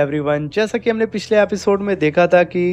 everyone जैसा कि हमने पिछले एपिसोड में देखा था कि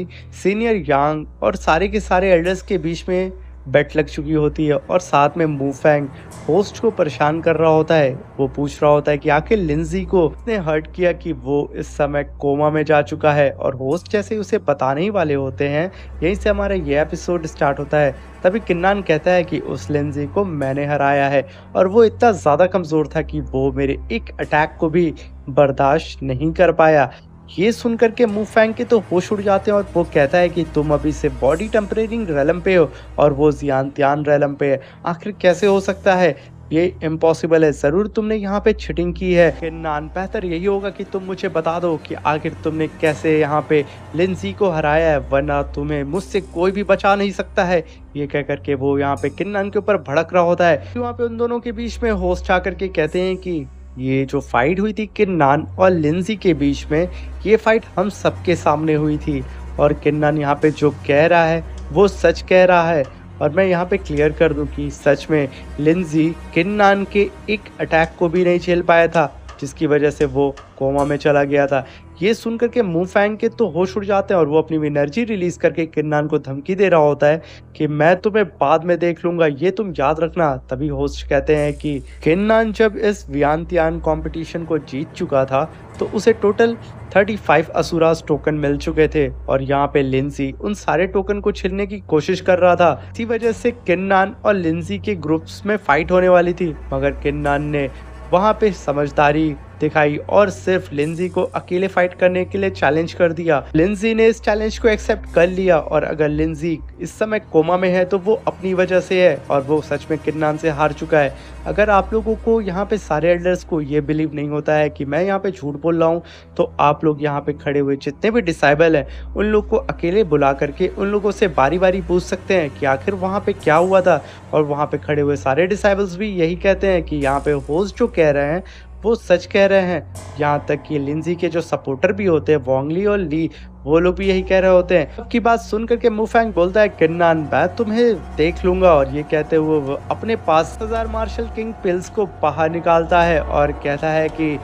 सीनियर यांग और सारे के सारे एल्डर्स के बीच में बेट लग चुकी होती है और साथ में मूफेंग होस्ट को परेशान कर रहा होता है वो पूछ रहा होता है कि आखिर लिंजी को ने हर्ट किया कि वो इस समय कोमा में जा चुका है और होस्ट जैसे ही उसे बताने ही वाले होते हैं यहीं से हमारा ये एपिसोड स्टार्ट होता है तभी किन्नान कहता है कि उस लिंजी को मैंने हराया है और वो इतना ज़्यादा कमज़ोर था कि वो मेरे एक अटैक को भी बर्दाश्त नहीं कर पाया ये सुन करके मुंह फेंक के तो होश उड़ जाते हैं और वो कहता है कि तुम अभी से बॉडी टेम्परेरिंग रैलम पे हो और वो जियान त्यान रैलम पे है आखिर कैसे हो सकता है ये इम्पॉसिबल है ज़रूर तुमने यहाँ पे चिटिंग की है नान बेहतर यही होगा कि तुम मुझे बता दो कि आखिर तुमने कैसे यहाँ पे लिंसी को हराया है वरना तुम्हें मुझसे कोई भी बचा नहीं सकता है ये कह करके वो यहाँ पे किन्नान के ऊपर भड़क रहा होता है वहाँ पे उन दोनों के बीच में होश छा करके कहते हैं कि ये जो फाइट हुई थी किन्नान और लिंजी के बीच में ये फाइट हम सबके सामने हुई थी और किन्नान यहाँ पे जो कह रहा है वो सच कह रहा है और मैं यहाँ पे क्लियर कर दूँ कि सच में लिंजी किन्नान के एक अटैक को भी नहीं झेल पाया था जिसकी वजह से वो कोमा में चला गया था ये सुन करके मुँह फैंग के तो होश उड़ जाते हैं और वो अपनी एनर्जी रिलीज करके किन्नान को धमकी दे रहा होता है कि मैं तुम्हें बाद में देख लूंगा ये तुम याद रखना तभी होस्ट कहते हैं कि किन्नान जब इस व्यांतियान कंपटीशन को जीत चुका था तो उसे टोटल 35 फाइव असुरास टोकन मिल चुके थे और यहाँ पे लिंसी उन सारे टोकन को छिलने की कोशिश कर रहा था इसी वजह से किन्नान और लिंसी के ग्रुप्स में फाइट होने वाली थी मगर किन्नान ने वहाँ पे समझदारी दिखाई और सिर्फ लिंजी को अकेले फाइट करने के लिए चैलेंज कर दिया लिंजी ने इस चैलेंज को एक्सेप्ट कर लिया और अगर लिंजी इस समय कोमा में है तो वो अपनी वजह से है और वो सच में किन्नान से हार चुका है अगर आप लोगों को यहाँ पे सारे एल्डर्स को ये बिलीव नहीं होता है कि मैं यहाँ पे झूठ बोल रहा हूँ तो आप लोग यहाँ पे खड़े हुए जितने भी डिसाइबल हैं उन लोग को अकेले बुला करके उन लोगों से बारी बारी पूछ सकते हैं कि आखिर वहाँ पे क्या हुआ था और वहाँ पे खड़े हुए सारे डिसाइबल्स भी यही कहते हैं कि यहाँ पे होस्ट जो कह रहे हैं वो सच कह रहे हैं यहाँ तक कि लिंजी के जो सपोर्टर भी होते हैं वोंगली और ली वो लोग भी यही कह रहे होते हैं सबकी बात सुन करके मुफेंग बोलता है किन्नान मैं तुम्हें देख लूंगा और ये कहते हुए वो अपने पास हजार मार्शल किंग पिल्स को बाहर निकालता है और कहता है कि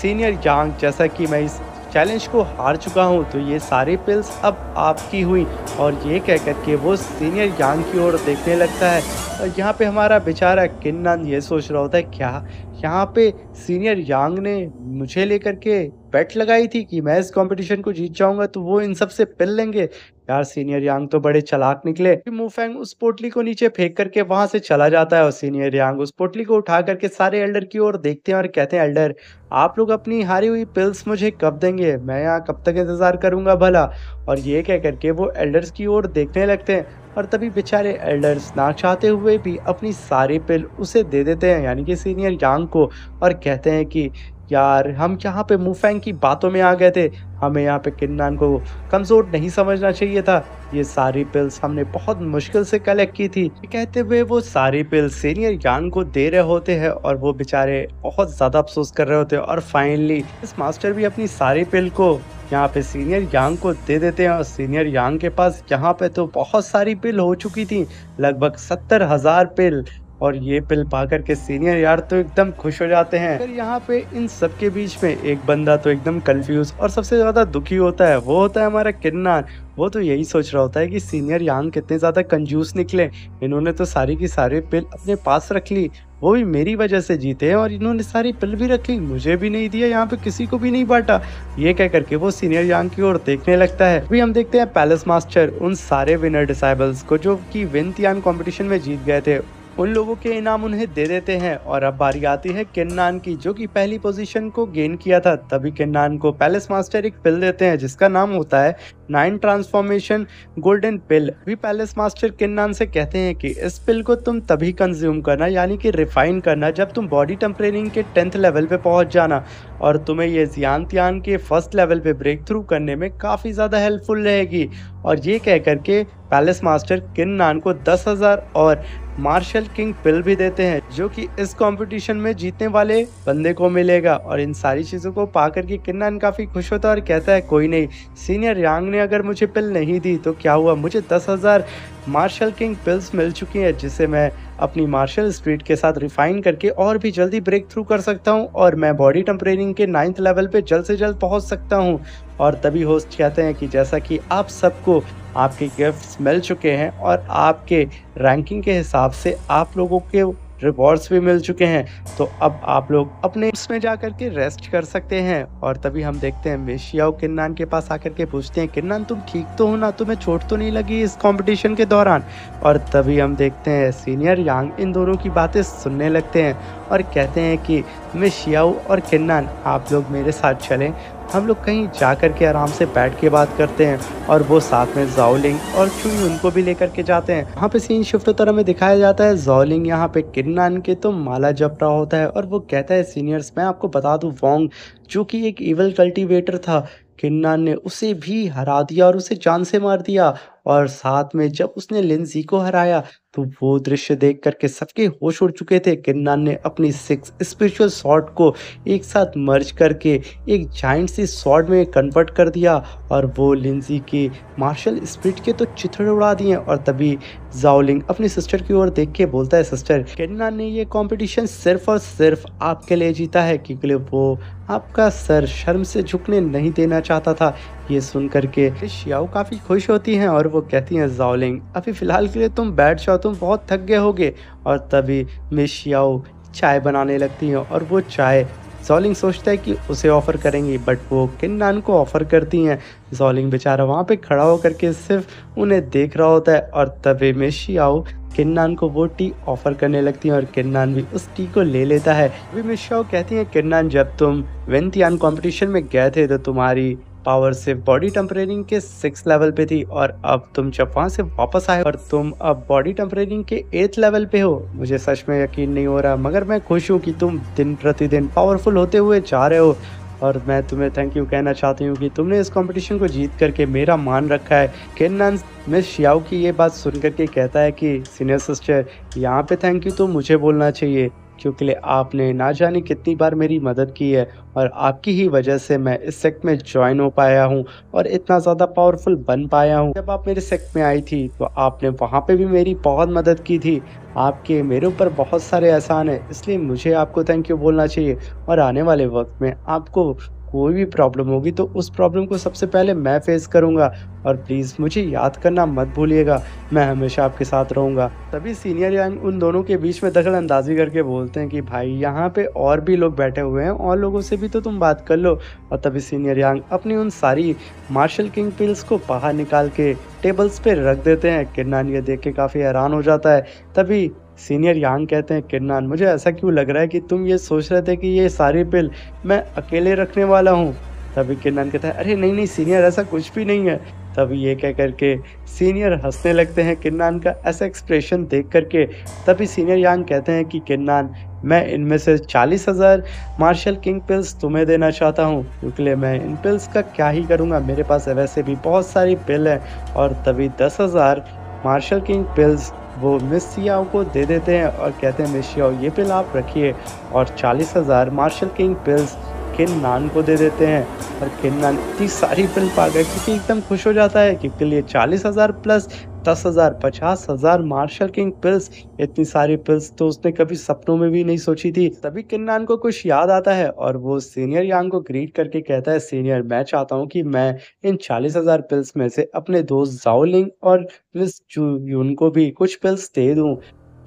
सीनियर यांग जैसा कि मैं इस चैलेंज को हार चुका हूँ तो ये सारी पिल्स अब आपकी हुई और ये कह कर के वो सीनियर यांग की ओर देखने लगता है और यहाँ पे हमारा बेचारा किन्नान ये सोच रहा होता है क्या यहाँ पे सीनियर यांग ने मुझे लेकर के बेट लगाई थी कि मैं इस कॉम्पिटिशन को जीत जाऊंगा तो वो इन सबसे पिल लेंगे यार सीनियर यांग तो बड़े चलाक निकले मुफेंग उस पोटली को नीचे फेंक करके वहां से चला जाता है और सीनियर यांग उस पोटली को उठा करके सारे एल्डर की ओर देखते हैं और कहते हैं एल्डर आप लोग अपनी हारी हुई पिल्स मुझे कब देंगे मैं यहाँ कब तक इंतजार करूंगा भला और ये कह करके वो एल्डर्स की ओर देखने लगते हैं और तभी बेचारे एल्डर्स ना चाहते हुए भी अपनी सारी पिल उसे दे देते हैं यानी कि सीनियर यांग को और कहते हैं कि यार हम यहाँ पे मुफेंग की बातों में आ गए थे हमें यहाँ पे किन्नान को कमज़ोर नहीं समझना चाहिए था ये सारी पिल्स हमने बहुत मुश्किल से कलेक्ट की थी कहते हुए वो सारी पिल्स सीनियर यान को दे रहे होते हैं और वो बेचारे बहुत ज़्यादा अफसोस कर रहे होते हैं और फाइनली इस मास्टर भी अपनी सारी पिल को यहाँ पे सीनियर यांग को दे देते हैं और सीनियर यांग के पास यहाँ पे तो बहुत सारी पिल हो चुकी थी लगभग सत्तर हज़ार पिल और ये पिल पाकर के सीनियर यार तो एकदम खुश हो जाते हैं फिर यहाँ पे इन सब के बीच में एक बंदा तो एकदम कंफ्यूज और सबसे ज़्यादा दुखी होता है वो होता है हमारा किन्नार वो तो यही सोच रहा होता है कि सीनियर यांग कितने ज़्यादा कंजूस निकले इन्होंने तो सारी की सारी पिल अपने पास रख ली वो भी मेरी वजह से जीते और इन्होंने सारी पिल भी रख ली मुझे भी नहीं दिया यहाँ पे किसी को भी नहीं बांटा ये कह करके वो सीनियर यांग की ओर देखने लगता है अभी हम देखते हैं पैलेस मास्टर उन सारे विनर डिसाइबल्स को जो कि विन तियान कॉम्पिटिशन में जीत गए थे उन लोगों के इनाम उन्हें दे देते हैं और अब बारी आती है किन्नान की जो कि पहली पोजीशन को गेन किया था तभी किन्नान को पैलेस मास्टर एक पिल देते हैं जिसका नाम होता है नाइन ट्रांसफॉर्मेशन गोल्डन पिल भी पैलेस मास्टर किन नाम से कहते हैं कि इस पिल को तुम तभी कंज्यूम करना यानी कि रिफाइन करना जब तुम बॉडी टेम्परेरिंग के टेंथ लेवल पे पहुंच जाना और तुम्हें ये ज्यान त्यान के फर्स्ट लेवल पे ब्रेक थ्रू करने में काफ़ी ज़्यादा हेल्पफुल रहेगी और ये कह के पैलेस मास्टर किन नान को दस हज़ार और मार्शल किंग पिल भी देते हैं जो कि इस कंपटीशन में जीतने वाले बंदे को मिलेगा और इन सारी चीज़ों को पाकर के नान काफ़ी खुश होता है और कहता है कोई नहीं सीनियर यांग उन्होंने अगर मुझे पिल नहीं दी तो क्या हुआ मुझे दस हज़ार मार्शल किंग पिल्स मिल चुकी हैं जिसे मैं अपनी मार्शल स्पीड के साथ रिफाइन करके और भी जल्दी ब्रेक थ्रू कर सकता हूं और मैं बॉडी टेम्परेरिंग के नाइन्थ लेवल पे जल्द से जल्द पहुंच सकता हूं और तभी होस्ट कहते हैं कि जैसा कि आप सबको आपके गिफ्ट्स मिल चुके हैं और आपके रैंकिंग के हिसाब से आप लोगों के रिवॉर्ड्स भी मिल चुके हैं तो अब आप लोग अपने उसमें जा कर के रेस्ट कर सकते हैं और तभी हम देखते हैं वेशिया किन्नान के पास आकर के पूछते हैं किन्नान तुम ठीक तो हो ना तुम्हें चोट तो नहीं लगी इस कंपटीशन के दौरान और तभी हम देखते हैं सीनियर यांग इन दोनों की बातें सुनने लगते हैं और कहते हैं कि मिशियाओ और किन्नान आप लोग मेरे साथ चलें हम लोग कहीं जा कर के आराम से बैठ के बात करते हैं और वो साथ में जाओलिंग और चुई उनको भी लेकर के जाते हैं यहाँ पे सीन शिफ्ट तरह में दिखाया जाता है जाओलिंग यहाँ पे किन्नान के तो माला जप रहा होता है और वो कहता है सीनियर्स मैं आपको बता दूँ वोंग जो कि एक इवल कल्टिवेटर था किन्नान ने उसे भी हरा दिया और उसे जान से मार दिया और साथ में जब उसने लिंजी को हराया तो वो दृश्य देख करके सबके होश उड़ चुके थे किन्नान ने अपनी सिक्स स्पिरिचुअल शॉट को एक साथ मर्ज करके एक जाइंट सी शॉट में कन्वर्ट कर दिया और वो लिंजी के मार्शल स्पिरिट के तो चिथड़े उड़ा दिए और तभी जाओलिंग अपनी सिस्टर की ओर देख के बोलता है सिस्टर किन्नान ने ये कॉम्पिटिशन सिर्फ और सिर्फ आपके लिए जीता है क्योंकि वो आपका सर शर्म से झुकने नहीं देना चाहता था ये सुन करके याओ काफ़ी खुश होती हैं और वो कहती हैं जाओलिंग अभी फ़िलहाल के लिए तुम बैठ जाओ तुम बहुत थक गए होगे और तभी मिशियाओ चाय बनाने लगती हैं और वो चाय जॉलिंग सोचता है कि उसे ऑफ़र करेंगी बट वो किन्नान को ऑफ़र करती हैं जॉलिंग बेचारा वहाँ पे खड़ा होकर के सिर्फ उन्हें देख रहा होता है और तभी मिशियाओ किन्नान को वो टी ऑफ़र करने लगती हैं और किन्नान भी उस टी को ले लेता है अभी मिशियाओ कहती हैं किन्नान जब तुम वेंतियान कॉम्पिटिशन में गए थे तो तुम्हारी पावर सिर्फ बॉडी टेम्परेरिंग के सिक्स लेवल पे थी और अब तुम जापान से वापस आए और तुम अब बॉडी टेम्परेरिंग के एथ लेवल पे हो मुझे सच में यकीन नहीं हो रहा मगर मैं खुश हूँ कि तुम दिन प्रतिदिन पावरफुल होते हुए जा रहे हो और मैं तुम्हें थैंक यू कहना चाहती हूँ कि तुमने इस कंपटीशन को जीत करके मेरा मान रखा है केन्नन मिस शियाओ की ये बात सुन करके कहता है कि सीनियर सिस्टर यहाँ पे थैंक यू तो मुझे बोलना चाहिए क्योंकि आपने ना जाने कितनी बार मेरी मदद की है और आपकी ही वजह से मैं इस सेक्ट में ज्वाइन हो पाया हूँ और इतना ज़्यादा पावरफुल बन पाया हूँ जब आप मेरे सेक्ट में आई थी तो आपने वहाँ पे भी मेरी बहुत मदद की थी आपके मेरे ऊपर बहुत सारे एहसान हैं इसलिए मुझे आपको थैंक यू बोलना चाहिए और आने वाले वक्त में आपको कोई भी प्रॉब्लम होगी तो उस प्रॉब्लम को सबसे पहले मैं फेस करूँगा और प्लीज़ मुझे याद करना मत भूलिएगा मैं हमेशा आपके साथ रहूँगा तभी सीनियर यांग उन दोनों के बीच में दखल अंदाजी करके बोलते हैं कि भाई यहाँ पे और भी लोग बैठे हुए हैं और लोगों से भी तो तुम बात कर लो और तभी सीनियर यांग अपनी उन सारी मार्शल किंग पिल्स को बाहर निकाल के टेबल्स पर रख देते हैं किरनान ये देख के काफ़ी हैरान हो जाता है तभी सीनियर यांग कहते हैं किरनान मुझे ऐसा क्यों लग रहा है कि तुम ये सोच रहे थे कि ये सारी पिल मैं अकेले रखने वाला हूँ तभी किरनान कहता है अरे नहीं नहीं सीनियर ऐसा कुछ भी नहीं है तभी ये कह करके सीनियर हंसने लगते हैं किरनान का ऐसा एक्सप्रेशन देख करके तभी सीनियर यांग कहते हैं कि किरनान मैं इनमें से चालीस हज़ार मार्शल किंग पिल्स तुम्हें देना चाहता हूँ क्योंकि मैं इन पिल्स का क्या ही करूँगा मेरे पास वैसे भी बहुत सारी पिल हैं और तभी दस हज़ार मार्शल किंग पिल्स वो मिसियाओ को दे देते हैं और कहते हैं मिसियाओ ये पिल आप रखिए और चालीस हज़ार मार्शल किंग पिल्स किन नान को दे देते हैं और किन नान इतनी सारी पिल पा गए क्योंकि एकदम खुश हो जाता है क्योंकि लिए चालीस हज़ार प्लस दस हज़ार पचास हज़ार मार्शल किंग पिल्स इतनी सारी पिल्स तो उसने कभी सपनों में भी नहीं सोची थी तभी किन्नान को कुछ याद आता है और वो सीनियर यांग को ग्रीट करके कहता है सीनियर मैं चाहता हूँ कि मैं इन चालीस हज़ार पिल्स में से अपने दोस्त जाओलिंग और मिस जून को भी कुछ पिल्स दे दूँ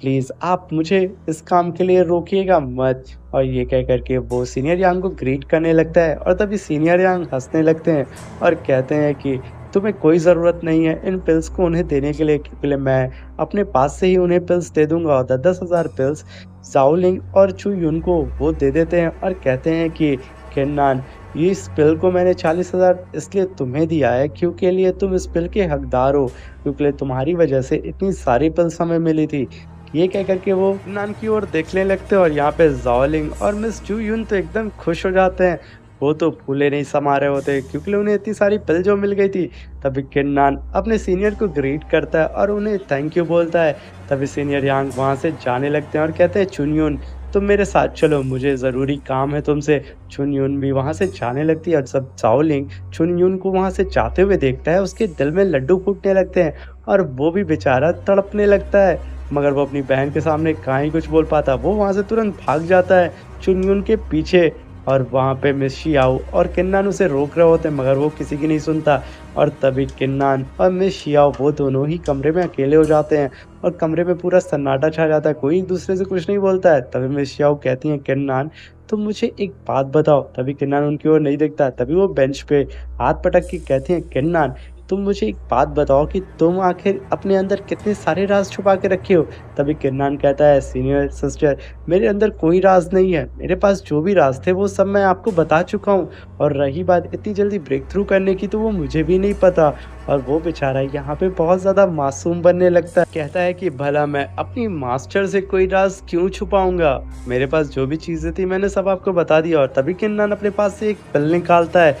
प्लीज़ आप मुझे इस काम के लिए रोकिएगा मत और ये कह करके वो सीनियर यांग को ग्रीट करने लगता है और तभी सीनियर यांग हंसने लगते हैं और कहते हैं कि तुम्हें कोई ज़रूरत नहीं है इन पिल्स को उन्हें देने के लिए क्योंकि मैं अपने पास से ही उन्हें पिल्स दे दूंगा और दस हज़ार पिल्स जाओलिंग और चू यून को वो दे देते हैं और कहते हैं कि किन्नान ये इस पिल को मैंने चालीस हज़ार इसलिए तुम्हें दिया है क्योंकि लिए तुम इस पिल के हकदार हो क्योंकि तुम्हारी वजह से इतनी सारी पिल्स हमें मिली थी ये कह करके वो नान की ओर देखने लगते हैं और यहाँ पे जाओलिंग और मिस जू यून तो एकदम खुश हो जाते हैं वो तो फूले नहीं समा रहे होते क्योंकि उन्हें इतनी सारी जो मिल गई थी तभी किन्नान अपने सीनियर को ग्रीट करता है और उन्हें थैंक यू बोलता है तभी सीनियर यांग वहाँ से जाने लगते हैं और कहते हैं चुनियोन तुम मेरे साथ चलो मुझे ज़रूरी काम है तुमसे चुनयुन भी वहाँ से जाने लगती है और सब चाओलिंग चुनयुन को वहाँ से जाते हुए देखता है उसके दिल में लड्डू फूटने लगते हैं और वो भी बेचारा तड़पने लगता है मगर वो अपनी बहन के सामने कहा ही कुछ बोल पाता वो वहाँ से तुरंत भाग जाता है चुन के पीछे और वहाँ पे मिशी आओ और किन्नान उसे रोक रहे होते मगर वो किसी की नहीं सुनता और तभी किन्नान और मिस शियाओ वो दोनों ही कमरे में अकेले हो जाते हैं और कमरे में पूरा सन्नाटा छा जाता है कोई एक दूसरे से कुछ नहीं बोलता है तभी मिस शियाओ कहती हैं किन्नान तुम तो मुझे एक बात बताओ तभी किन्नान उनकी ओर नहीं देखता तभी वो बेंच पे हाथ पटक के कहती हैं किन्नान तुम मुझे एक बात बताओ कि तुम आखिर अपने अंदर कितने सारे राज छुपा के रखे हो तभी किरनान कहता है सीनियर सिस्टर मेरे अंदर कोई राज नहीं है मेरे पास जो भी राज थे वो सब मैं आपको बता चुका हूँ और रही बात इतनी जल्दी ब्रेक थ्रू करने की तो वो मुझे भी नहीं पता और वो बेचारा यहाँ पे बहुत ज़्यादा मासूम बनने लगता है कहता है कि भला मैं अपनी मास्टर से कोई राज क्यों छुपाऊंगा मेरे पास जो भी चीज़ें थी मैंने सब आपको बता दिया और तभी किन्नान अपने पास से एक पिल निकालता है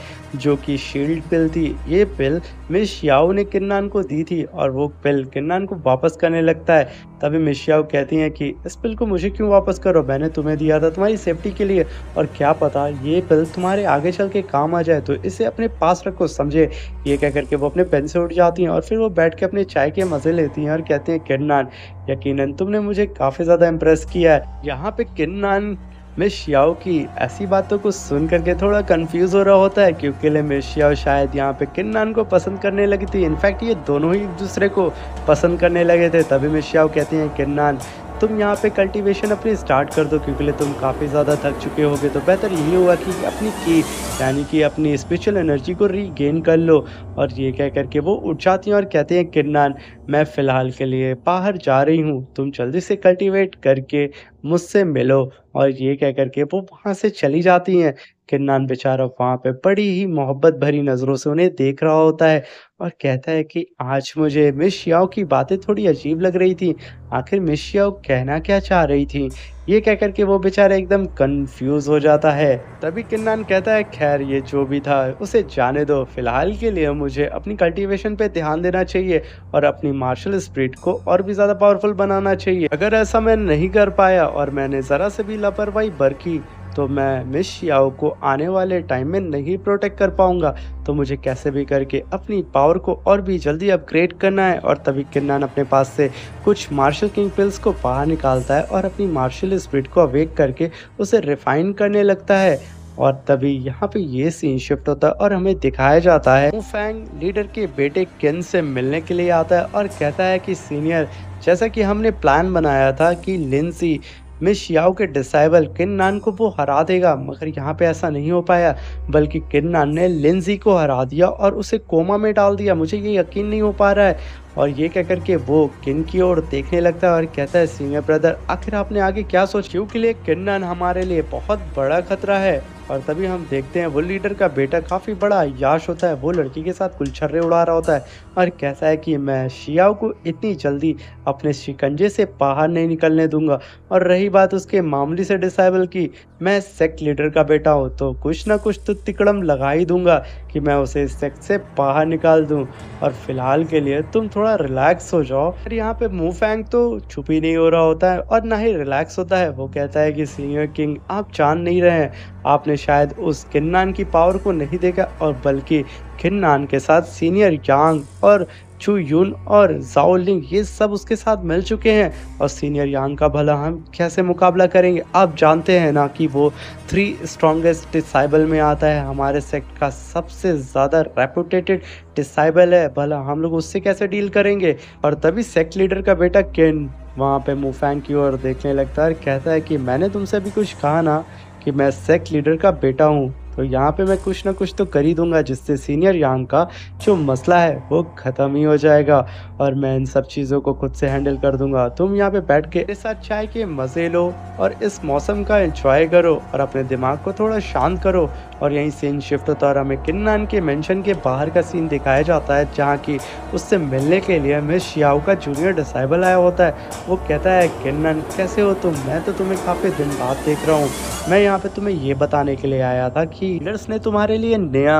जो कि शील्ड पिल थी ये पिल मिस याओ ने किन्नान को दी थी और वो पिल किन्नान को वापस करने लगता है तभी मिशिया कहती हैं कि इस पिल को मुझे क्यों वापस करो मैंने तुम्हें दिया था तुम्हारी सेफ्टी के लिए और क्या पता ये पिल तुम्हारे आगे चल के काम आ जाए तो इसे अपने पास रखो समझे ये कह करके वो अपने पेन से उठ जाती हैं और फिर वो बैठ के अपने चाय के मज़े लेती हैं और कहते हैं किन्नान यकीन तुमने मुझे काफ़ी ज़्यादा इम्प्रेस किया है यहाँ पे किन्नान मिस की ऐसी बातों को सुन करके थोड़ा कंफ्यूज हो रहा होता है क्योंकि मिस याओ शायद यहाँ पे किन्नान को पसंद करने लगी थी इनफैक्ट ये दोनों ही एक दूसरे को पसंद करने लगे थे तभी मिस कहती हैं किन्नान तुम यहाँ पे कल्टीवेशन अपनी स्टार्ट कर दो क्योंकि तुम काफ़ी ज़्यादा थक चुके होगे तो बेहतर यही होगा कि अपनी की यानी कि अपनी स्पिरिचुअल एनर्जी को रीगेन कर लो और ये कह करके वो उठ जाती हैं और कहते हैं किरनान मैं फ़िलहाल के लिए बाहर जा रही हूँ तुम जल्दी से कल्टिवेट करके मुझसे मिलो और ये कह करके वो वहाँ से चली जाती हैं किन्नान बेचारा वहाँ पे बड़ी ही मोहब्बत भरी नज़रों से उन्हें देख रहा होता है और कहता है कि आज मुझे मिस याओ की बातें थोड़ी अजीब लग रही थी आखिर मिस याओ कहना क्या चाह रही थी ये कह कर के वो बेचारा एकदम कंफ्यूज हो जाता है तभी किन्नान कहता है खैर ये जो भी था उसे जाने दो फिलहाल के लिए मुझे अपनी कल्टीवेशन पे ध्यान देना चाहिए और अपनी मार्शल स्प्रिट को और भी ज़्यादा पावरफुल बनाना चाहिए अगर ऐसा मैं नहीं कर पाया और मैंने ज़रा से भी लापरवाही बरकी तो मैं मिस याओ को आने वाले टाइम में नहीं प्रोटेक्ट कर पाऊंगा तो मुझे कैसे भी करके अपनी पावर को और भी जल्दी अपग्रेड करना है और तभी किन्नान अपने पास से कुछ मार्शल किंग पिल्स को बाहर निकालता है और अपनी मार्शल स्पीड को अवेक करके उसे रिफाइन करने लगता है और तभी यहाँ पे ये सीन शिफ्ट होता है और हमें दिखाया जाता है फैंग लीडर के बेटे किन से मिलने के लिए आता है और कहता है कि सीनियर जैसा कि हमने प्लान बनाया था कि लिंसी मिशियाओ के डिसाइबल नान को वो हरा देगा मगर यहाँ पे ऐसा नहीं हो पाया बल्कि नान ने लिंजी को हरा दिया और उसे कोमा में डाल दिया मुझे ये यकीन नहीं हो पा रहा है और ये कह करके वो किन की ओर देखने लगता है और कहता है सीनियर ब्रदर आखिर आपने आगे क्या सोच क्यों के लिए किन्नान हमारे लिए बहुत बड़ा खतरा है और तभी हम देखते हैं वो लीडर का बेटा काफ़ी बड़ा याश होता है वो लड़की के साथ गुलछर्रे उड़ा रहा होता है और कहता है कि मैं शियाओ को इतनी जल्दी अपने शिकंजे से बाहर नहीं निकलने दूंगा और रही बात उसके मामूली से डिसाइबल की मैं सेक्ट लीडर का बेटा हूँ तो कुछ ना कुछ तो तिकड़म लगा ही दूंगा कि मैं उसे सेक्ट से बाहर निकाल दूँ और फिलहाल के लिए तुम थोड़ा रिलैक्स हो जाओ फिर यहाँ पे मुँह फेंक तो छुप ही नहीं हो रहा होता है और ना ही रिलैक्स होता है वो कहता है कि सीनियर किंग आप जान नहीं रहे हैं आपने शायद उस किन्नान की पावर को नहीं देखा और बल्कि किन्नान के साथ सीनियर यांग और चू यून और जाओ ये सब उसके साथ मिल चुके हैं और सीनियर यांग का भला हम कैसे मुकाबला करेंगे आप जानते हैं ना कि वो थ्री स्ट्रॉन्गेस्ट डिसाइबल में आता है हमारे सेक्ट का सबसे ज़्यादा रेपुटेटेड डिसाइबल है भला हम लोग उससे कैसे डील करेंगे और तभी सेक्ट लीडर का बेटा किन वहाँ पे मुफैन की ओर देखने लगता है कहता है कि मैंने तुमसे भी कुछ कहा ना कि मैं सेक्स लीडर का बेटा हूँ तो यहाँ पे मैं कुछ ना कुछ तो कर ही दूंगा जिससे सीनियर यांग का जो मसला है वो ख़त्म ही हो जाएगा और मैं इन सब चीज़ों को खुद से हैंडल कर दूंगा तुम यहाँ पे बैठ के मेरे साथ चाय के मज़े लो और इस मौसम का एंजॉय करो और अपने दिमाग को थोड़ा शांत करो और यहीं सीन शिफ्ट होता और हमें किन्नान के मेंशन के बाहर का सीन दिखाया जाता है जहाँ की उससे मिलने के लिए मिस शियाओ का जूनियर डिसाइबल आया होता है वो कहता है किन्नन कैसे हो तुम मैं तो तुम्हें काफ़ी दिन बाद देख रहा हूँ मैं यहाँ पर तुम्हें ये बताने के लिए आया था कि लीडर्स ने तुम्हारे लिए नया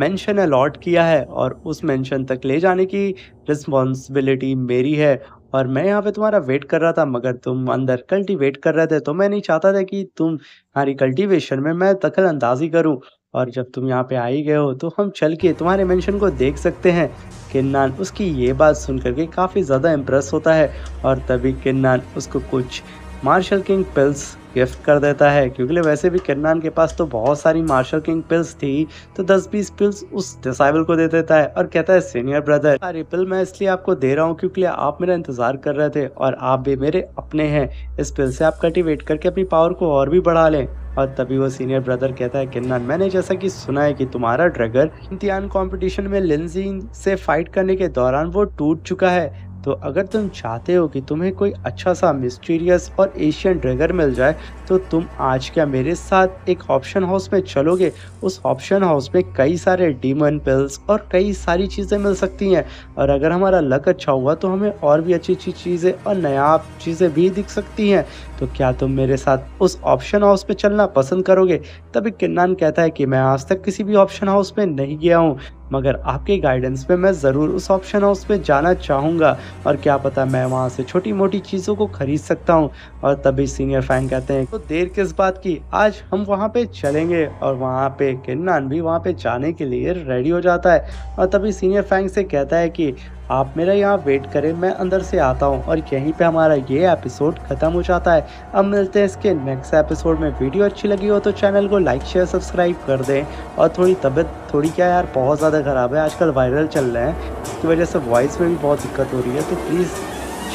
मेंशन अलॉट किया है और उस मेंशन तक ले जाने की रिस्पॉन्सिबिलिटी मेरी है और मैं यहाँ पे तुम्हारा वेट कर रहा था मगर तुम अंदर कल्टीवेट कर रहे थे तो मैं नहीं चाहता था कि तुम हमारी कल्टीवेशन में मैं दखल अंदाजी करूँ और जब तुम यहाँ पे आई गए हो तो हम चल के तुम्हारे मेंशन को देख सकते हैं किन्नान उसकी ये बात सुन करके काफ़ी ज़्यादा इम्प्रेस होता है और तभी किन्नान उसको कुछ मार्शल किंग पिल्स गिफ्ट कर देता है क्योंकि वैसे भी किरनान के पास तो बहुत सारी मार्शल किंग पिल्स थी तो 10 बीस पिल्स उस डिसाइबल को दे देता है और कहता है सीनियर ब्रदर अरे पिल मैं इसलिए आपको दे रहा हूँ क्योंकि आप मेरा इंतजार कर रहे थे और आप भी मेरे अपने हैं इस पिल से आप कल्टिवेट करके अपनी पावर को और भी बढ़ा लें और तभी वो सीनियर ब्रदर कहता है किन्नान मैंने जैसा कि सुना है कि तुम्हारा ड्रगर इम्तिहान कंपटीशन में लिंजी से फाइट करने के दौरान वो टूट चुका है तो अगर तुम चाहते हो कि तुम्हें कोई अच्छा सा मिस्टीरियस और एशियन ड्रैगन मिल जाए तो तुम आज क्या मेरे साथ एक ऑप्शन हाउस में चलोगे उस ऑप्शन हाउस में कई सारे डीमन पिल्स और कई सारी चीज़ें मिल सकती हैं और अगर हमारा लक अच्छा हुआ तो हमें और भी अच्छी अच्छी चीज़ें और नयाब चीज़ें भी दिख सकती हैं तो क्या तुम मेरे साथ उस ऑप्शन हाउस में चलना पसंद करोगे तभी किन्नान कहता है कि मैं आज तक किसी भी ऑप्शन हाउस में नहीं गया हूँ मगर आपके गाइडेंस में मैं ज़रूर उस ऑप्शन हाउस में जाना चाहूँगा और क्या पता मैं वहाँ से छोटी मोटी चीज़ों को खरीद सकता हूँ और तभी सीनियर फैन कहते हैं तो देर किस बात की आज हम वहाँ पे चलेंगे और वहाँ पे किन्नान भी वहाँ पे जाने के लिए रेडी हो जाता है और तभी सीनियर फैंक से कहता है कि आप मेरा यहाँ वेट करें मैं अंदर से आता हूँ और यहीं पे हमारा ये एपिसोड ख़त्म हो जाता है अब मिलते हैं इसके नेक्स्ट एपिसोड में वीडियो अच्छी लगी हो तो चैनल को लाइक शेयर सब्सक्राइब कर दें और थोड़ी तबीयत थोड़ी क्या यार बहुत ज़्यादा ख़राब है आजकल वायरल चल रहे हैं इसकी वजह से वॉइस में भी बहुत दिक्कत हो रही है तो प्लीज़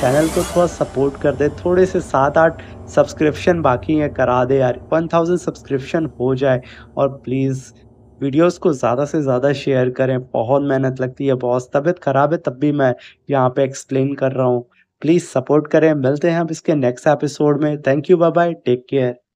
चैनल को थोड़ा सपोर्ट कर दे थोड़े से सात आठ सब्सक्रिप्शन बाकी हैं करा दे यार वन थाउजेंड सब्सक्रिप्शन हो जाए और प्लीज़ वीडियोस को ज़्यादा से ज़्यादा शेयर करें बहुत मेहनत लगती है बहुत तबीयत ख़राब है तब भी मैं यहाँ पे एक्सप्लेन कर रहा हूँ प्लीज़ सपोर्ट करें मिलते हैं अब इसके नेक्स्ट एपिसोड में thank you bye bye take care